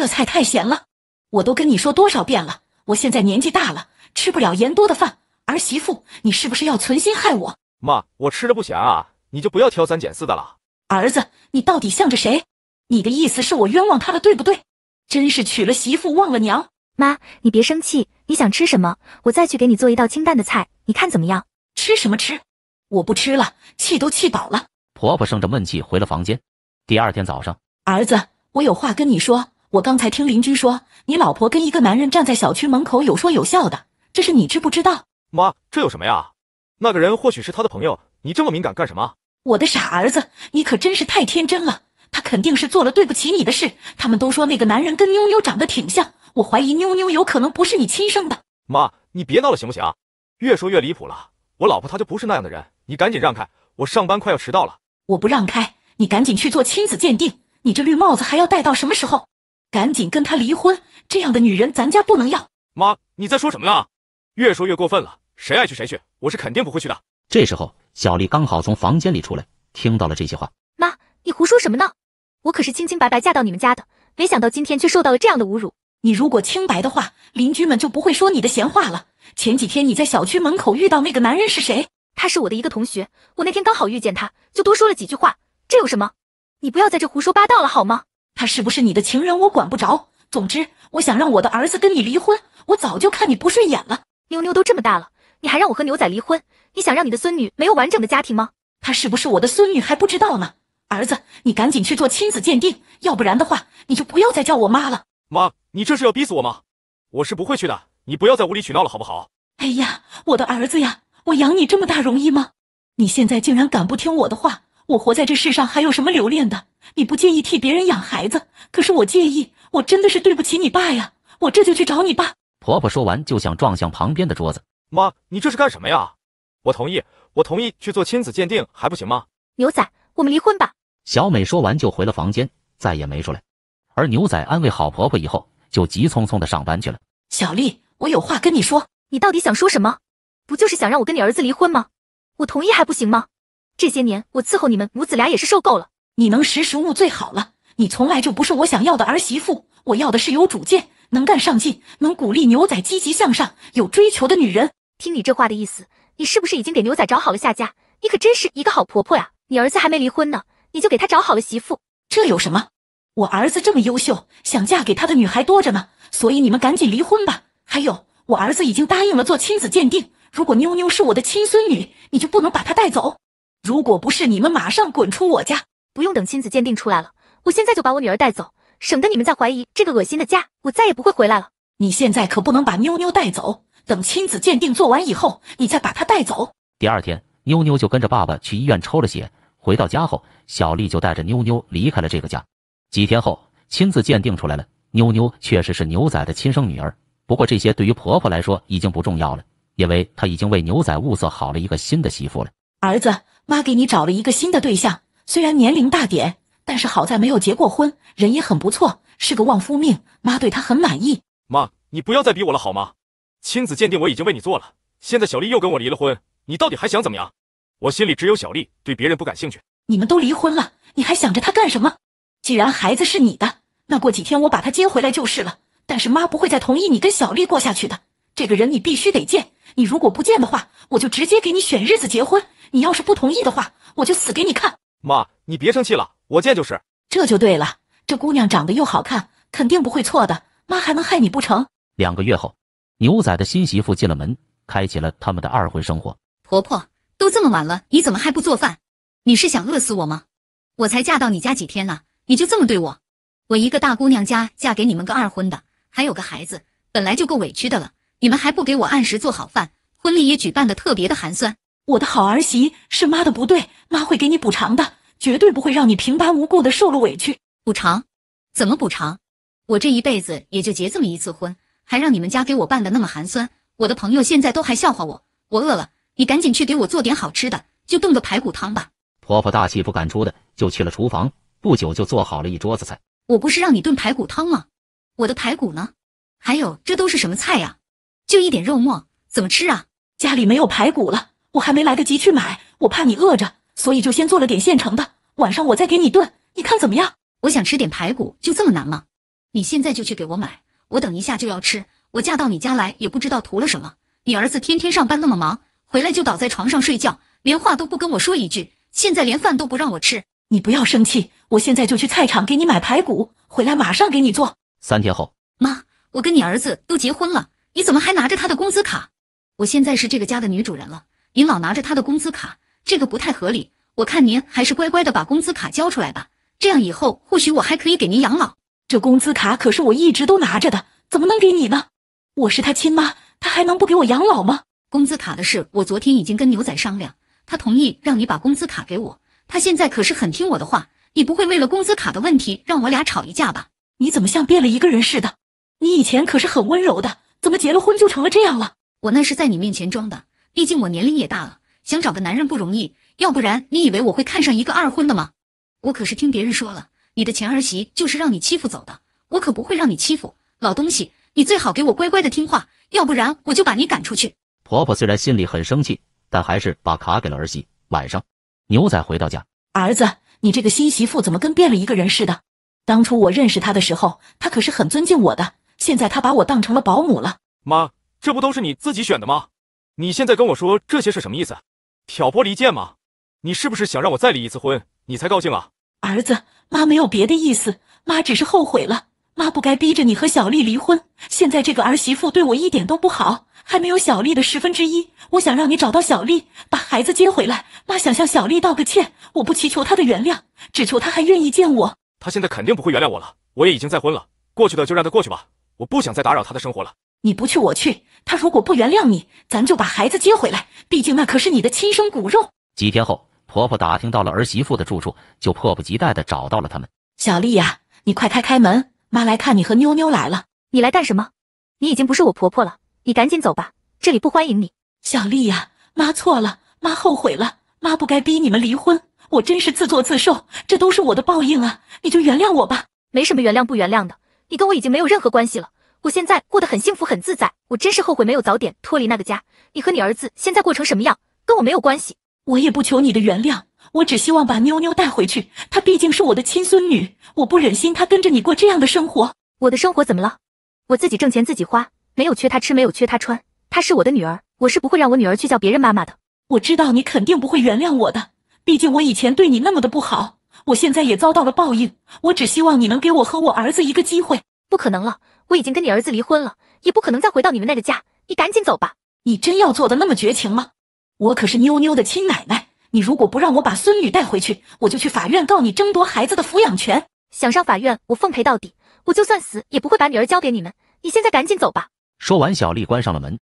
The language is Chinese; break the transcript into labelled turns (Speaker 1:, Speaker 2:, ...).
Speaker 1: 这菜太咸了，我都跟你说多少遍了！我现在年纪大了，吃不了盐多的饭。儿媳妇，你是不是要存心害我？妈，我吃的不咸啊，你就不要挑三拣四的了。儿子，你到底向着谁？你的意思是我冤枉他了，对不对？真是娶了媳妇忘了娘。妈，你别生气，你想吃什么，我再去给你做一道清淡的菜，你看怎么样？吃什么吃？我不吃了，气都气饱了。
Speaker 2: 婆婆生着闷气回了房间。第二天早上，
Speaker 1: 儿子，我有话跟你说。我刚才听邻居说，你老婆跟一个男人站在小区门口有说有笑的，这是你知不知道？
Speaker 3: 妈，这有什么呀？那个人或许是他的朋友，你这么敏感干什么？
Speaker 1: 我的傻儿子，你可真是太天真了。他肯定是做了对不起你的事。他们都说那个男人跟妞妞长得挺像，我怀疑妞妞有可能不是你亲生的。
Speaker 3: 妈，你别闹了，行不行？越说越离谱了。我老婆她就不是那样的人，你赶紧让开，我上班快要迟到了。
Speaker 1: 我不让开，你赶紧去做亲子鉴定，你这绿帽子还要戴到什么时候？赶紧跟他离婚！这样的女人咱家不能要。妈，
Speaker 3: 你在说什么呢？越说越过分了，谁爱去
Speaker 2: 谁去，我是肯定不会去的。这时候，小丽刚好从房间里出来，听到了这些话。
Speaker 1: 妈，你胡说什么呢？我可是清清白白嫁到你们家的，没想到今天却受到了这样的侮辱。你如果清白的话，邻居们就不会说你的闲话了。前几天你在小区门口遇到那个男人是谁？他是我的一个同学，我那天刚好遇见他，就多说了几句话，这有什么？你不要在这胡说八道了好吗？他是不是你的情人，我管不着。总之，我想让我的儿子跟你离婚。我早就看你不顺眼了。妞妞都这么大了，你还让我和牛仔离婚？你想让你的孙女没有完整的家庭吗？他是不是我的孙女还不知道呢。儿子，你赶紧去做亲子鉴定，要不然的话，你就不要再叫我妈了。
Speaker 3: 妈，你这是要逼死我吗？我是不会去的。你不要再无理取闹了，好不好？
Speaker 1: 哎呀，我的儿子呀，我养你这么大容易吗？你现在竟然敢不听我的话！我活在这世上还有什么留恋的？你不介意替别人养孩子，可是我介意。我真的是对不起你爸呀！我这就去找你爸。
Speaker 2: 婆婆说完就想撞向旁边的桌子。
Speaker 3: 妈，你这是干什么呀？我同意，我同意去做亲子鉴定还不行吗？
Speaker 1: 牛仔，我们离婚吧。
Speaker 2: 小美说完就回了房间，再也没出来。而牛仔安慰好婆婆以后，就急匆匆的上班去了。
Speaker 1: 小丽，我有话跟你说，你到底想说什么？不就是想让我跟你儿子离婚吗？我同意还不行吗？这些年我伺候你们母子俩也是受够了。你能识时务最好了。你从来就不是我想要的儿媳妇。我要的是有主见、能干、上进、能鼓励牛仔积极向上、有追求的女人。听你这话的意思，你是不是已经给牛仔找好了下家？你可真是一个好婆婆呀！你儿子还没离婚呢，你就给他找好了媳妇。这有什么？我儿子这么优秀，想嫁给他的女孩多着呢。所以你们赶紧离婚吧。还有，我儿子已经答应了做亲子鉴定。如果妞妞是我的亲孙女，你就不能把她带走。如果不是你们，马上滚出我家！不用等亲子鉴定出来了，我现在就把我女儿带走，省得你们再怀疑这个恶心的家。我再也不会回来了。你现在可不能把妞妞带走，等亲子鉴定做完以后，你再把她带走。
Speaker 2: 第二天，妞妞就跟着爸爸去医院抽了血。回到家后，小丽就带着妞妞离开了这个家。几天后，亲子鉴定出来了，妞妞确实是牛仔的亲生女儿。不过这些对于婆婆来说已经不重要了，因为她已经为牛仔物色好了一个新的媳妇了。
Speaker 1: 儿子。妈给你找了一个新的对象，虽然年龄大点，但是好在没有结过婚，人也很不错，是个旺夫命。妈对他很满意。
Speaker 3: 妈，你不要再逼我了好吗？亲子鉴定我已经为你做了，现在小丽又跟我离了婚，你到底还想怎么样？我心里只有小丽，对别人不感兴趣。
Speaker 1: 你们都离婚了，你还想着她干什么？既然孩子是你的，那过几天我把她接回来就是了。但是妈不会再同意你跟小丽过下去的，这个人你必须得见。你如果不见的话，我就直接给你选日子结婚。你要是不同意的话，我就死给你看。
Speaker 3: 妈，你别生气了，
Speaker 2: 我见就是。
Speaker 1: 这就对了，这姑娘长得又好看，肯定不会错的。妈还能害你不成？
Speaker 2: 两个月后，牛仔的新媳妇进了门，开启了他们的二婚生活。
Speaker 1: 婆婆，都这么晚了，你怎么还不做饭？你是想饿死我吗？我才嫁到你家几天啊，你就这么对我？我一个大姑娘家嫁给你们个二婚的，还有个孩子，本来就够委屈的了。你们还不给我按时做好饭，婚礼也举办的特别的寒酸。我的好儿媳是妈的不对，妈会给你补偿的，绝对不会让你平白无故的受了委屈。补偿？怎么补偿？我这一辈子也就结这么一次婚，还让你们家给我办的那么寒酸。我的朋友现在都还笑话我。我饿了，你赶紧去给我做点好吃的，就炖个排骨汤吧。
Speaker 2: 婆婆大气不敢出的就去了厨房，不久就做好了一桌子菜。
Speaker 1: 我不是让你炖排骨汤吗？我的排骨呢？还有这都是什么菜呀？就一点肉末，怎么吃啊？家里没有排骨了，我还没来得及去买，我怕你饿着，所以就先做了点现成的，晚上我再给你炖，你看怎么样？我想吃点排骨，就这么难吗？你现在就去给我买，我等一下就要吃。我嫁到你家来也不知道图了什么，你儿子天天上班那么忙，回来就倒在床上睡觉，连话都不跟我说一句，现在连饭都不让我吃。你不要生气，我现在就去菜场给你买排骨，回来马上给你做。三天后，妈，我跟你儿子都结婚了。你怎么还拿着他的工资卡？我现在是这个家的女主人了，您老拿着他的工资卡，这个不太合理。我看您还是乖乖的把工资卡交出来吧，这样以后或许我还可以给您养老。这工资卡可是我一直都拿着的，怎么能给你呢？我是他亲妈，他还能不给我养老吗？工资卡的事，我昨天已经跟牛仔商量，他同意让你把工资卡给我。他现在可是很听我的话，你不会为了工资卡的问题让我俩吵一架吧？你怎么像变了一个人似的？你以前可是很温柔的。怎么结了婚就成了这样了？我那是在你面前装的，毕竟我年龄也大了，想找个男人不容易。要不然你以为我会看上一个二婚的吗？我可是听别人说了，你的前儿媳就是让你欺负走的，我可不会让你欺负老东西。你最好给我乖乖的听话，要不然我就把你赶出去。
Speaker 2: 婆婆虽然心里很生气，但还是把卡给了儿媳。晚上，牛仔回到家，
Speaker 1: 儿子，你这个新媳妇怎么跟变了一个人似的？当初我认识她的时候，她可是很尊敬我的。现在他把我当成了保姆了，
Speaker 3: 妈，这不都是你自己选的吗？你现在跟我说这些是什么意思？挑拨离间吗？你是不是想让我再离一次婚，你才高兴啊？
Speaker 1: 儿子，妈没有别的意思，妈只是后悔了，妈不该逼着你和小丽离婚。现在这个儿媳妇对我一点都不好，还没有小丽的十分之一。我想让你找到小丽，把孩子接回来。妈想向小丽道个歉，我不祈求她的原谅，只求她还愿意见我。
Speaker 3: 她现在肯定不会原谅我了，我也已经再婚了，过去
Speaker 2: 的就让它过去吧。我不想再打扰她的生活了。
Speaker 1: 你不去，我去。她如果不原谅你，咱就把孩子接回来。毕竟那可是你的亲生骨肉。
Speaker 2: 几天后，婆婆打听到了儿媳妇的住处，就迫不及待地找到了他们。
Speaker 1: 小丽呀，你快开开门，妈来看你和妞妞来了。你来干什么？你已经不是我婆婆了，你赶紧走吧，这里不欢迎你。小丽呀，妈错了，妈后悔了，妈不该逼你们离婚，我真是自作自受，这都是我的报应啊！你就原谅我吧，没什么原谅不原谅的。你跟我已经没有任何关系了。我现在过得很幸福、很自在。我真是后悔没有早点脱离那个家。你和你儿子现在过成什么样，跟我没有关系。我也不求你的原谅，我只希望把妞妞带回去。她毕竟是我的亲孙女，我不忍心她跟着你过这样的生活。我的生活怎么了？我自己挣钱自己花，没有缺她吃，没有缺她穿。她是我的女儿，我是不会让我女儿去叫别人妈妈的。我知道你肯定不会原谅我的，毕竟我以前对你那么的不好。我现在也遭到了报应，我只希望你能给我和我儿子一个机会。不可能了，我已经跟你儿子离婚了，也不可能再回到你们那个家。你赶紧走吧。你真要做的那么绝情吗？我可是妞妞的亲奶奶，你如果不让我把孙女带回去，我就去法院告你争夺孩子的抚养权。想上法院，我奉陪到底。我就算死也不会把女儿交给你们。你现在赶紧走吧。
Speaker 2: 说完，小丽关上了门。